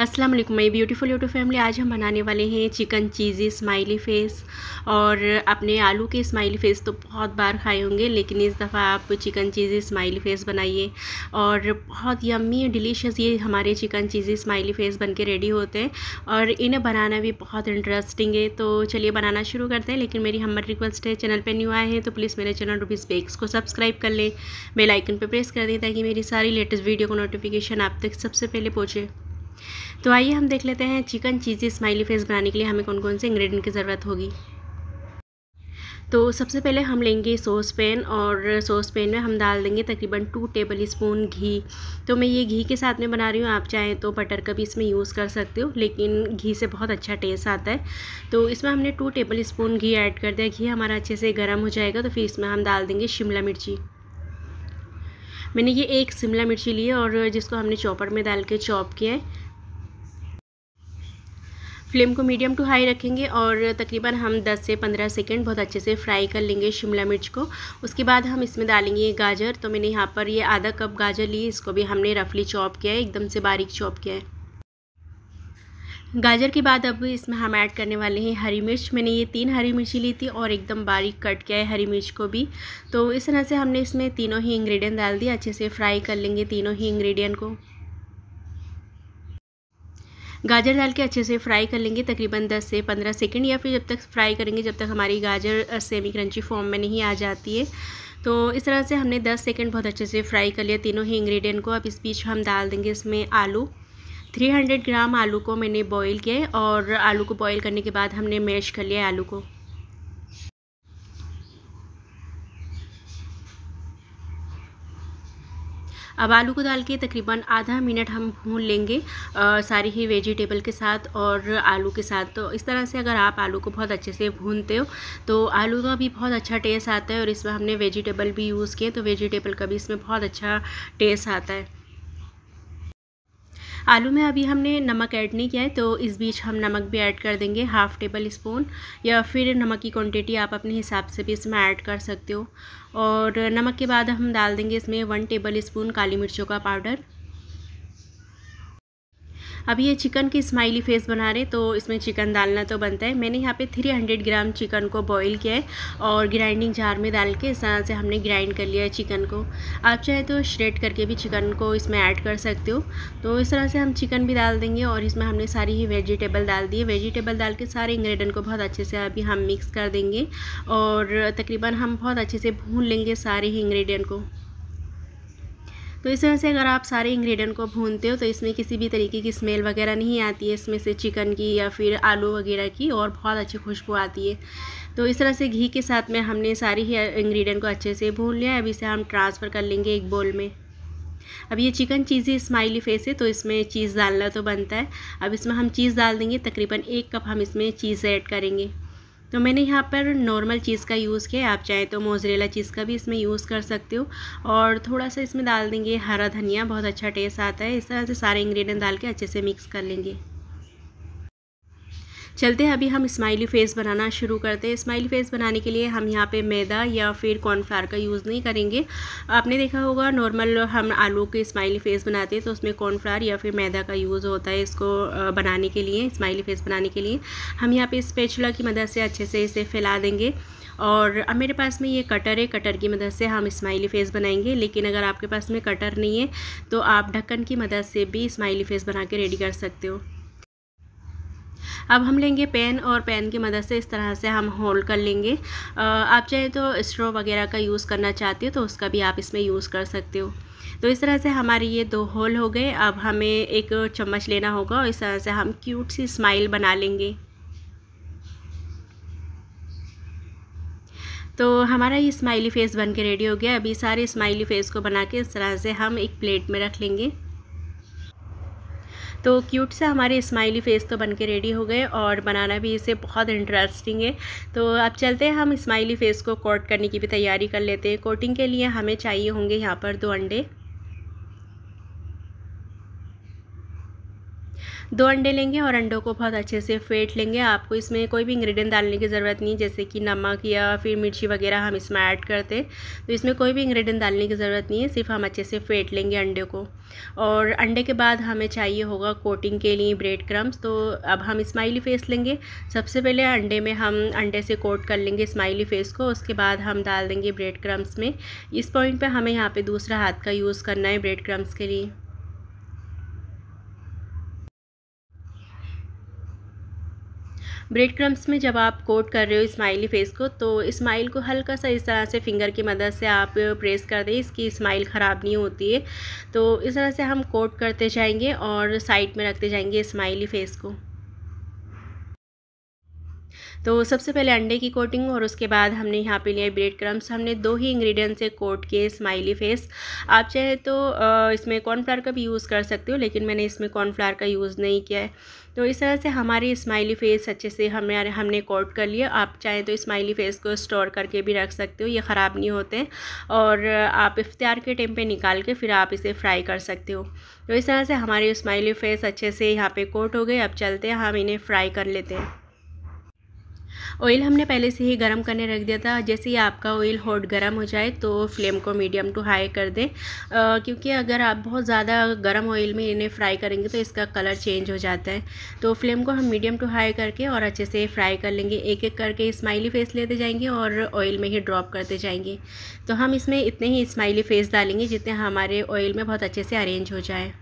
अस्सलाम वालेकुम my beautiful YouTube family आज हम बनाने वाले हैं चिकन चीज़ी स्माइली फ़ेस और आपने आलू के स्माइली फ़ेस तो बहुत बार खाए होंगे लेकिन इस दफ़ा आप चिकन चीज़ी स्माइली फ़ेस बनाइए और बहुत यम्मी डिलीशियस ये हमारे चिकन चीज़ी स्माइली फ़ेस बन के रेडी होते हैं और इन्हें बनाना भी बहुत इंटरेस्टिंग है तो चलिए बनाना शुरू करते हैं लेकिन मेरी हमर रिक्वेस्ट है चैनल पर न्यू आए हैं तो प्लीज़ मेरे चैनल रूबीज़ बेक्स को सब्सक्राइब कर लें बेलाइकन पर प्रेस कर दें ताकि मेरी सारी लेटेस्ट वीडियो को नोटिफिकेशन आप तक सबसे पहले पहुँचे तो आइए हम देख लेते हैं चिकन चीज़ी स्माइली फेस बनाने के लिए हमें कौन कौन से इंग्रेडिएंट की ज़रूरत होगी तो सबसे पहले हम लेंगे सॉस पैन और सॉस पैन में हम डाल देंगे तकरीबन टू टेबल स्पून घी तो मैं ये घी के साथ में बना रही हूँ आप चाहें तो बटर का भी इसमें यूज़ कर सकते हो लेकिन घी से बहुत अच्छा टेस्ट आता है तो इसमें हमने टू टेबल स्पून घी ऐड कर दिया घी हमारा अच्छे से गर्म हो जाएगा तो फिर इसमें हम डाल देंगे शिमला मिर्ची मैंने ये एक शिमला मिर्ची ली है और जिसको हमने चॉपर में डाल के चॉप किया है फ्लेम को मीडियम टू हाई रखेंगे और तकरीबन हम 10 से 15 सेकेंड बहुत अच्छे से फ्राई कर लेंगे शिमला मिर्च को उसके बाद हम इसमें डालेंगे ये गाजर तो मैंने यहाँ पर ये आधा कप गाजर ली इसको भी हमने रफली चॉप किया है एकदम से बारीक चॉप किया है गाजर के बाद अब इसमें हम ऐड करने वाले हैं हरी मिर्च मैंने ये तीन हरी मिर्ची ली थी और एकदम बारीक कट किया है हरी मिर्च को भी तो इस तरह से हमने इसमें तीनों ही इंग्रेडिएंट डाल दिए अच्छे से फ्राई कर लेंगे तीनों ही इंग्रेडिएंट को गाजर डाल के अच्छे से फ्राई कर लेंगे तकरीबन 10 से 15 सेकंड या फिर जब तक फ्राई करेंगे जब तक हमारी गाजर सेमी क्रंची फॉर्म में नहीं आ जाती है तो इस तरह से हमने 10 सेकंड बहुत अच्छे से फ्राई कर लिया तीनों ही इंग्रेडिएंट को अब इस बीच हम डाल देंगे इसमें आलू 300 ग्राम आलू को मैंने बॉईल किया और आलू को बॉईल करने के बाद हमने मैश कर लिया आलू को अब आलू को डाल के तकरीबन आधा मिनट हम भून लेंगे आ, सारी ही वेजिटेबल के साथ और आलू के साथ तो इस तरह से अगर आप आलू को बहुत अच्छे से भूनते हो तो आलू का भी बहुत अच्छा टेस्ट आता है और इसमें हमने वेजिटेबल भी यूज़ किए तो वेजिटेबल का भी इसमें बहुत अच्छा टेस्ट आता है आलू में अभी हमने नमक ऐड नहीं किया है तो इस बीच हम नमक भी ऐड कर देंगे हाफ़ टेबल स्पून या फिर नमक की क्वांटिटी आप अपने हिसाब से भी इसमें ऐड कर सकते हो और नमक के बाद हम डाल देंगे इसमें वन टेबल स्पून काली मिर्चों का पाउडर अभी ये चिकन की स्माइली फेस बना रहे तो इसमें चिकन डालना तो बनता है मैंने यहाँ पे 300 ग्राम चिकन को बॉईल किया है और ग्राइंडिंग जार में डाल के इस तरह से हमने ग्राइंड कर लिया है चिकन को आप चाहे तो श्रेड करके भी चिकन को इसमें ऐड कर सकते हो तो इस तरह से हम चिकन भी डाल देंगे और इसमें हमने सारी ही वेजिटेबल डाल दिए वेजिटेबल डाल के सारे इंग्रेडिएंट को बहुत अच्छे से अभी हम मिक्स कर देंगे और तकरीबन हम बहुत अच्छे से भून लेंगे सारे ही इंग्रेडिएंट को तो इस तरह से अगर आप सारे इंग्रेडिएंट को भूनते हो तो इसमें किसी भी तरीके की स्मेल वगैरह नहीं आती है इसमें से चिकन की या फिर आलू वगैरह की और बहुत अच्छी खुशबू आती है तो इस तरह से घी के साथ में हमने सारी ही इंग्रेडिएंट को अच्छे से भून लिया है अब इसे हम ट्रांसफ़र कर लेंगे एक बोल में अब ये चिकन चीज़ी स्माइली फेस है तो इसमें चीज़ डालना तो बनता है अब इसमें हम चीज़ डाल देंगे तकरीबन एक कप हम इसमें चीज़ ऐड करेंगे तो मैंने यहाँ पर नॉर्मल चीज़ का यूज़ किया आप चाहे तो मोजरेला चीज़ का भी इसमें यूज़ कर सकते हो और थोड़ा सा इसमें डाल देंगे हरा धनिया बहुत अच्छा टेस्ट आता है इस तरह से सारे इंग्रेडिएंट डाल के अच्छे से मिक्स कर लेंगे चलते हैं अभी हम स्माइली फेस बनाना शुरू करते हैं स्माइली फेस बनाने के लिए हम यहाँ पे मैदा या फिर कॉर्नफ्लावर का यूज़ नहीं करेंगे आपने देखा होगा नॉर्मल हम आलू के स्माइली फेस बनाते हैं तो उसमें कॉर्नफ्लावर या फिर मैदा का यूज़ होता है इसको बनाने के लिए स्माइली फेस बनाने के लिए हम यहाँ पे स्पेचुला की मदद से अच्छे से इसे फैला देंगे और अब मेरे पास में ये कटर है कटर की मदद से हम स्माइली फेस बनाएंगे लेकिन अगर आपके पास में कटर नहीं है तो आप ढक्कन की मदद से भी स्माइली फेस बना के रेडी कर सकते हो अब हम लेंगे पेन और पेन की मदद से इस तरह से हम होल्ड कर लेंगे आप चाहे तो स्ट्रो वगैरह का यूज़ करना चाहते हो तो उसका भी आप इसमें यूज़ कर सकते हो तो इस तरह से हमारे ये दो होल हो गए अब हमें एक चम्मच लेना होगा और इस तरह से हम क्यूट सी स्माइल बना लेंगे तो हमारा ये स्माइली फेस बन के रेडी हो गया अभी सारे स्माइली फेस को बना के इस तरह से हम एक प्लेट में रख लेंगे तो क्यूट से हमारे स्माइली फेस तो बन के रेडी हो गए और बनाना भी इसे बहुत इंटरेस्टिंग है तो अब चलते हैं हम स्माइली फेस को कोट करने की भी तैयारी कर लेते हैं कोटिंग के लिए हमें चाहिए होंगे यहाँ पर दो अंडे दो अंडे लेंगे और अंडों को बहुत अच्छे से फेंट लेंगे आपको इसमें कोई भी इंग्रेडिएंट डालने की ज़रूरत नहीं जैसे कि नमक या फिर मिर्ची वगैरह हम इसमें ऐड करते तो इसमें कोई भी इंग्रेडिएंट डालने की ज़रूरत नहीं है सिर्फ हम अच्छे से फेंट लेंगे अंडे को और अंडे के बाद हमें चाहिए होगा कोटिंग के लिए ब्रेड क्रम्स तो अब हम स्माइली फेस लेंगे सबसे पहले अंडे में हम अंडे से कोट कर लेंगे स्माइली फेस को उसके बाद हम डाल देंगे ब्रेड क्रम्स में इस पॉइंट पर हमें यहाँ पर दूसरा हाथ का यूज़ करना है ब्रेड क्रम्स के लिए ब्रेड क्रम्स में जब आप कोट कर रहे हो स्माइली फेस को तो स्माइल को हल्का सा इस तरह से फिंगर की मदद से आप प्रेस कर दें इसकी स्माइल ख़राब नहीं होती है तो इस तरह से हम कोट करते जाएंगे और साइड में रखते जाएंगे स्माइली फेस को तो सबसे पहले अंडे की कोटिंग और उसके बाद हमने यहाँ पे लिया ब्रेड क्रम्स हमने दो ही इंग्रेडिएंट से कोट किए स्माइली फेस आप चाहे तो इसमें कॉर्नफ्लावर का भी यूज़ कर सकते हो लेकिन मैंने इसमें कॉर्नफ्लावर का यूज़ नहीं किया है तो इस तरह से हमारी स्माइली फेस अच्छे से हमारे हमने कोट कर लिए आप चाहें तो स्माइली फेस को स्टोर करके भी रख सकते हो ये ख़राब नहीं होते और आप इफ्तार के टाइम पे निकाल के फिर आप इसे फ्राई कर सकते हो तो इस तरह से हमारे स्माइली फेस अच्छे से यहाँ पे कोट हो गए अब चलते हैं हम इन्हें फ्राई कर लेते हैं ऑयल हमने पहले से ही गर्म करने रख दिया था जैसे ही आपका ऑयल हॉट गर्म हो जाए तो फ्लेम को मीडियम टू हाई कर दें क्योंकि अगर आप बहुत ज़्यादा गर्म ऑयल में इन्हें फ्राई करेंगे तो इसका कलर चेंज हो जाता है तो फ्लेम को हम मीडियम टू हाई करके और अच्छे से फ्राई कर लेंगे एक एक करके स्माइली फेस लेते जाएंगे और ऑयल में ही ड्रॉप करते जाएंगे तो हम इसमें इतने ही स्माइली फेस डालेंगे जितने हमारे ऑयल में बहुत अच्छे से अरेंज हो जाए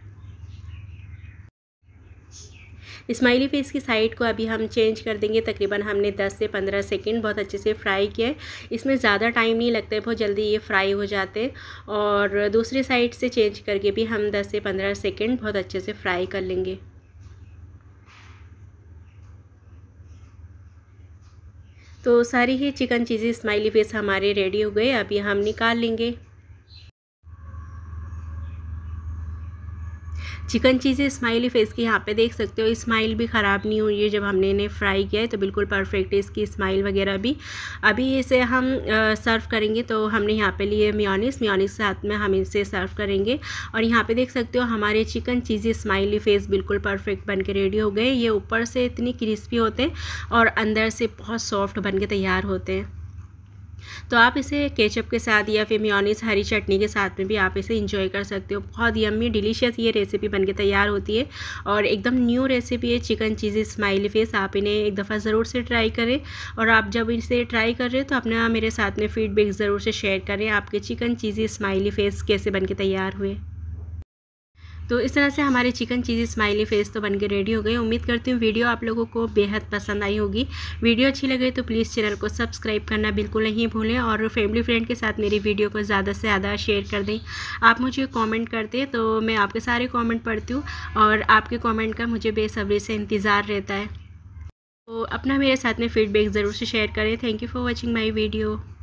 स्माइली फेस की साइड को अभी हम चेंज कर देंगे तकरीबन हमने 10 से 15 सेकेंड बहुत अच्छे से फ्राई किया है इसमें ज़्यादा टाइम नहीं लगता है बहुत जल्दी ये फ्राई हो जाते हैं और दूसरी साइड से चेंज करके भी हम दस से पंद्रह सेकेंड बहुत अच्छे से फ्राई कर लेंगे तो सारी ही चिकन चीज़ें स्माइली फेस हमारे रेडी हो गए अभी हम निकाल लेंगे चिकन चीज़ स्माइली फेस की यहाँ पे देख सकते हो स्माइल भी ख़राब नहीं हुई है जब हमने इन्हें फ्राई किया है तो बिल्कुल परफेक्ट है इसकी स्माइल वगैरह भी अभी इसे हम सर्व करेंगे तो हमने यहाँ पे लिए मियोनिस मियोनिस के साथ में हम इसे सर्व करेंगे और यहाँ पे देख सकते हो हमारे चिकन चीज़ें स्माइली फेस बिल्कुल परफेक्ट बन के रेडी हो गए ये ऊपर से इतनी क्रिस्पी होते हैं और अंदर से बहुत सॉफ्ट बन के तैयार होते हैं तो आप इसे केचप के साथ या फिर म्योनीस हरी चटनी के साथ में भी आप इसे इंजॉय कर सकते हो बहुत यम्मी डिलीशियस ये रेसिपी बनके तैयार होती है और एकदम न्यू रेसिपी है चिकन चीज़ स्माइली फेस आप इन्हें एक दफ़ा ज़रूर से ट्राई करें और आप जब इसे ट्राई कर रहे हो तो अपना मेरे साथ में फ़ीडबैक ज़रूर से शेयर करें आपके चिकन चीज़ स्माइली फेस कैसे बन के तैयार हुए तो इस तरह से हमारे चिकन चीज़ी स्माइली फेस तो बनकर रेडी हो गई उम्मीद करती हूँ वीडियो आप लोगों को बेहद पसंद आई होगी वीडियो अच्छी लगे तो प्लीज़ चैनल को सब्सक्राइब करना बिल्कुल नहीं भूलें और फैमिली फ्रेंड के साथ मेरी वीडियो को ज़्यादा से ज़्यादा शेयर कर दें आप मुझे कॉमेंट करते तो मैं आपके सारे कॉमेंट पढ़ती हूँ और आपके कॉमेंट का मुझे बेसब्री से इंतज़ार रहता है तो अपना मेरे साथ में फ़ीडबैक ज़रूर से शेयर करें thank you for watching my video